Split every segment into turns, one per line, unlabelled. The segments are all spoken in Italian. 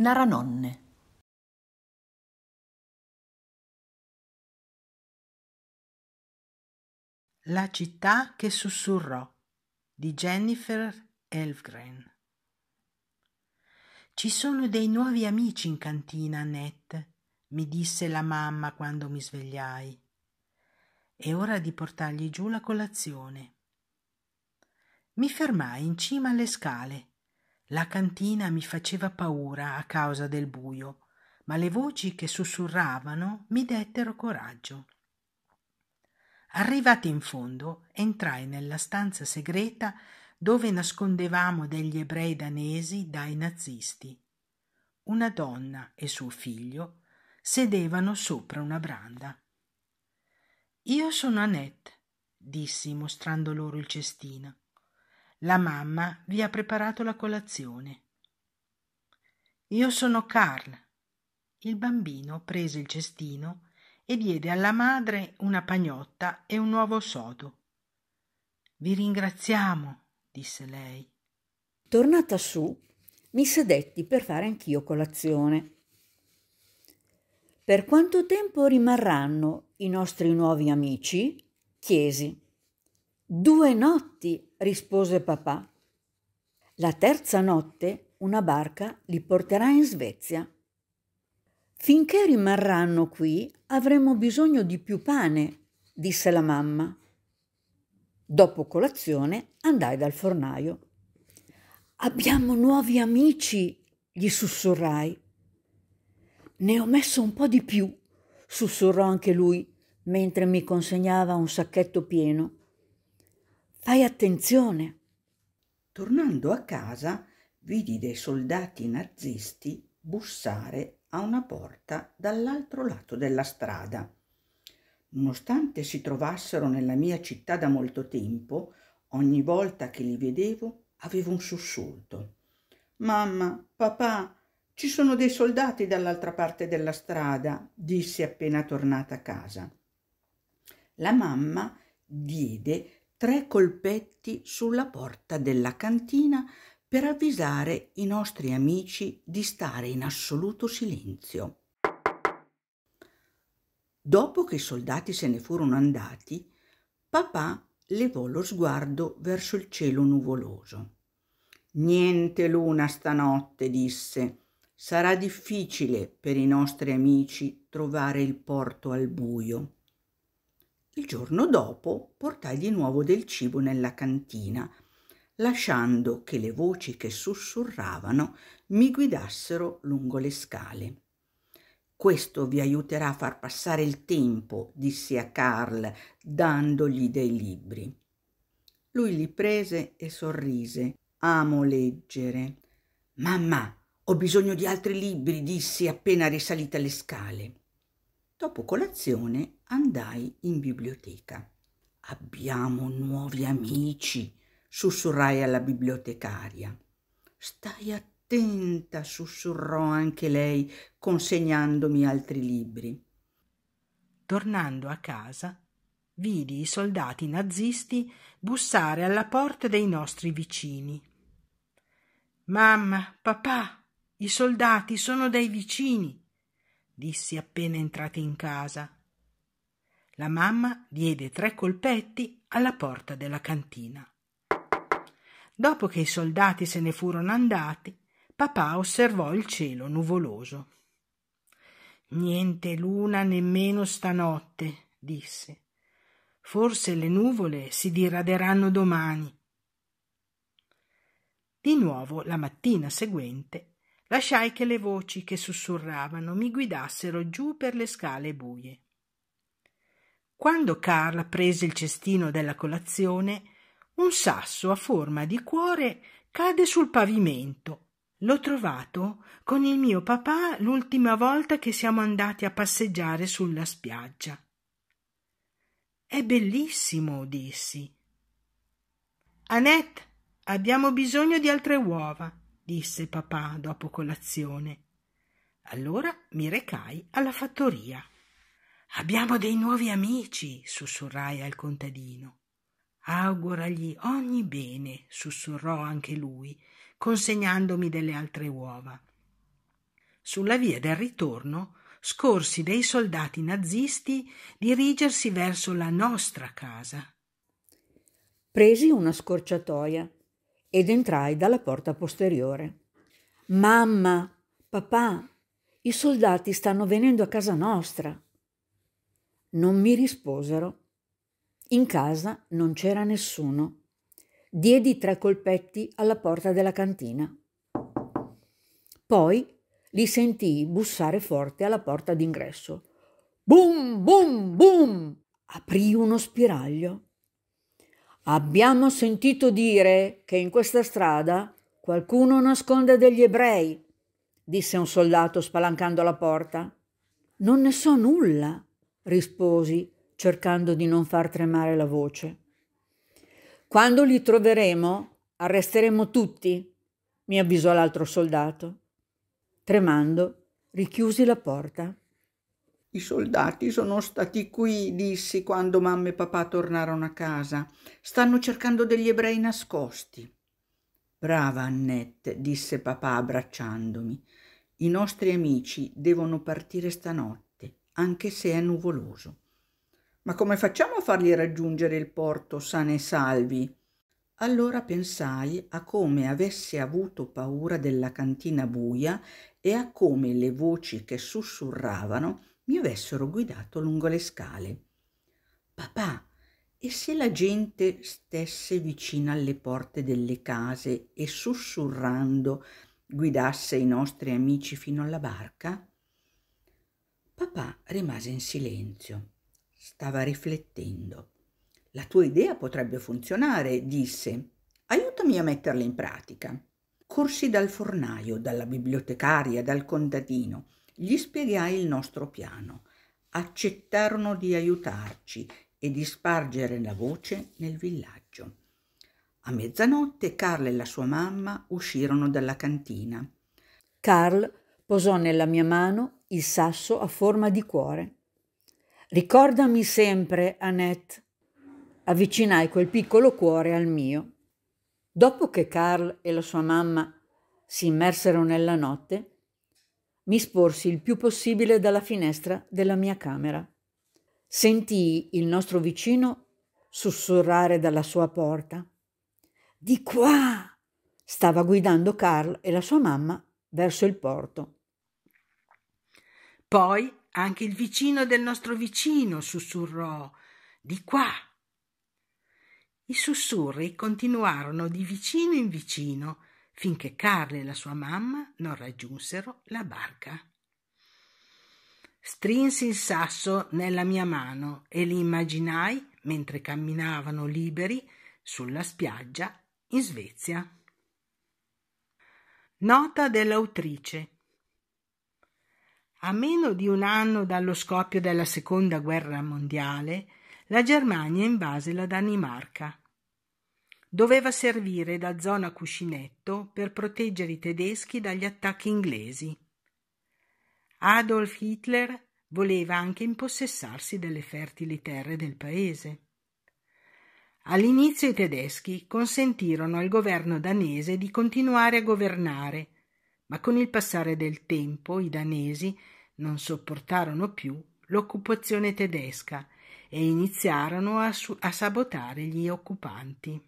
Naranonne La città che sussurrò di Jennifer Elfgren Ci sono dei nuovi amici in cantina, Annette, mi disse la mamma quando mi svegliai. È ora di portargli giù la colazione. Mi fermai in cima alle scale la cantina mi faceva paura a causa del buio, ma le voci che sussurravano mi dettero coraggio. Arrivati in fondo, entrai nella stanza segreta dove nascondevamo degli ebrei danesi dai nazisti. Una donna e suo figlio sedevano sopra una branda. Io sono Annette, dissi mostrando loro il cestino. La mamma vi ha preparato la colazione. Io sono Carl. Il bambino prese il cestino e diede alla madre una pagnotta e un uovo sodo. Vi ringraziamo, disse lei.
Tornata su, mi sedetti per fare anch'io colazione. Per quanto tempo rimarranno i nostri nuovi amici? chiesi. Due notti, rispose papà. La terza notte una barca li porterà in Svezia. Finché rimarranno qui avremo bisogno di più pane, disse la mamma. Dopo colazione andai dal fornaio. Abbiamo nuovi amici, gli sussurrai. Ne ho messo un po' di più, sussurrò anche lui, mentre mi consegnava un sacchetto pieno. Fai attenzione.
Tornando a casa, vidi dei soldati nazisti bussare a una porta dall'altro lato della strada. Nonostante si trovassero nella mia città da molto tempo, ogni volta che li vedevo avevo un sussulto. Mamma, papà, ci sono dei soldati dall'altra parte della strada, disse appena tornata a casa. La mamma diede tre colpetti sulla porta della cantina per avvisare i nostri amici di stare in assoluto silenzio. Dopo che i soldati se ne furono andati, papà levò lo sguardo verso il cielo nuvoloso. Niente luna stanotte, disse. Sarà difficile per i nostri amici trovare il porto al buio. Il giorno dopo portai di nuovo del cibo nella cantina, lasciando che le voci che sussurravano mi guidassero lungo le scale. Questo vi aiuterà a far passare il tempo, dissi a Carl, dandogli dei libri. Lui li prese e sorrise. Amo leggere. Mamma, ho bisogno di altri libri, dissi appena risalita le scale. Dopo colazione andai in biblioteca. Abbiamo nuovi amici, sussurrai alla bibliotecaria. Stai attenta, sussurrò anche lei, consegnandomi altri libri.
Tornando a casa, vidi i soldati nazisti bussare alla porta dei nostri vicini. Mamma, papà, i soldati sono dei vicini dissi appena entrati in casa. La mamma diede tre colpetti alla porta della cantina. Dopo che i soldati se ne furono andati, papà osservò il cielo nuvoloso. Niente luna nemmeno stanotte, disse. Forse le nuvole si diraderanno domani. Di nuovo la mattina seguente Lasciai che le voci che sussurravano mi guidassero giù per le scale buie. Quando Carl prese il cestino della colazione, un sasso a forma di cuore cade sul pavimento. L'ho trovato con il mio papà l'ultima volta che siamo andati a passeggiare sulla spiaggia. È bellissimo, dissi. Annette, abbiamo bisogno di altre uova disse papà dopo colazione. Allora mi recai alla fattoria. Abbiamo dei nuovi amici, sussurrai al contadino. Auguragli ogni bene, sussurrò anche lui, consegnandomi delle altre uova. Sulla via del ritorno scorsi dei soldati nazisti dirigersi verso la nostra casa.
Presi una scorciatoia ed entrai dalla porta posteriore. Mamma, papà, i soldati stanno venendo a casa nostra. Non mi risposero. In casa non c'era nessuno. Diedi tre colpetti alla porta della cantina. Poi li sentii bussare forte alla porta d'ingresso. Bum, bum, bum! Aprì uno spiraglio. Abbiamo sentito dire che in questa strada qualcuno nasconde degli ebrei, disse un soldato spalancando la porta. Non ne so nulla, risposi, cercando di non far tremare la voce. Quando li troveremo, arresteremo tutti, mi avvisò l'altro soldato. Tremando, richiusi la porta.
I soldati sono stati qui, dissi quando mamma e papà tornarono a casa. Stanno cercando degli ebrei nascosti. Brava Annette, disse papà abbracciandomi. I nostri amici devono partire stanotte, anche se è nuvoloso. Ma come facciamo a fargli raggiungere il porto sani e salvi? Allora pensai a come avesse avuto paura della cantina buia e a come le voci che sussurravano mi avessero guidato lungo le scale. Papà, e se la gente stesse vicino alle porte delle case e sussurrando guidasse i nostri amici fino alla barca? Papà rimase in silenzio. Stava riflettendo. La tua idea potrebbe funzionare, disse. Aiutami a metterla in pratica. Corsi dal fornaio, dalla bibliotecaria, dal contadino gli spiegai il nostro piano. Accettarono di aiutarci e di spargere la voce nel villaggio. A mezzanotte Carl e la sua
mamma uscirono dalla cantina. Carl posò nella mia mano il sasso a forma di cuore. Ricordami sempre, Annette. Avvicinai quel piccolo cuore al mio. Dopo che Carl e la sua mamma si immersero nella notte, mi sporsi il più possibile dalla finestra della mia camera. Sentii il nostro vicino sussurrare dalla sua porta. Di qua! Stava guidando Carl e la sua mamma verso il porto.
Poi anche il vicino del nostro vicino sussurrò di qua. I sussurri continuarono di vicino in vicino finché Carl e la sua mamma non raggiunsero la barca. Strinsi il sasso nella mia mano e li immaginai mentre camminavano liberi sulla spiaggia in Svezia. Nota dell'autrice. A meno di un anno dallo scoppio della seconda guerra mondiale, la Germania invase la Danimarca doveva servire da zona cuscinetto per proteggere i tedeschi dagli attacchi inglesi. Adolf Hitler voleva anche impossessarsi delle fertili terre del paese. All'inizio i tedeschi consentirono al governo danese di continuare a governare, ma con il passare del tempo i danesi non sopportarono più l'occupazione tedesca e iniziarono a, a sabotare gli occupanti.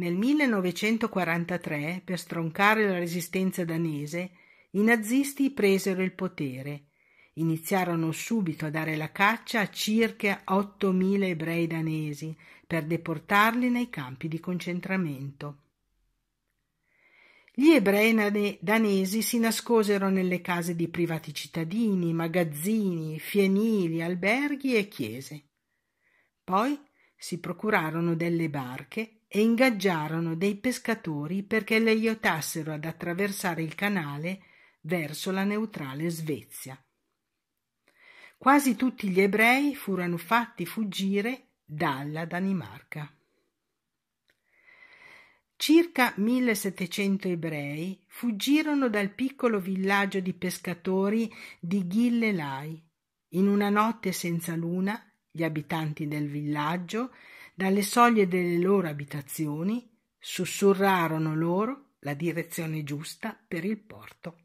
Nel 1943, per stroncare la resistenza danese, i nazisti presero il potere. Iniziarono subito a dare la caccia a circa 8.000 ebrei danesi per deportarli nei campi di concentramento. Gli ebrei danesi si nascosero nelle case di privati cittadini, magazzini, fienili, alberghi e chiese. Poi si procurarono delle barche e ingaggiarono dei pescatori perché le aiutassero ad attraversare il canale verso la neutrale Svezia. Quasi tutti gli ebrei furono fatti fuggire dalla Danimarca. Circa 1700 ebrei fuggirono dal piccolo villaggio di pescatori di Gillelai. In una notte senza luna, gli abitanti del villaggio dalle soglie delle loro abitazioni sussurrarono loro la direzione giusta per il porto.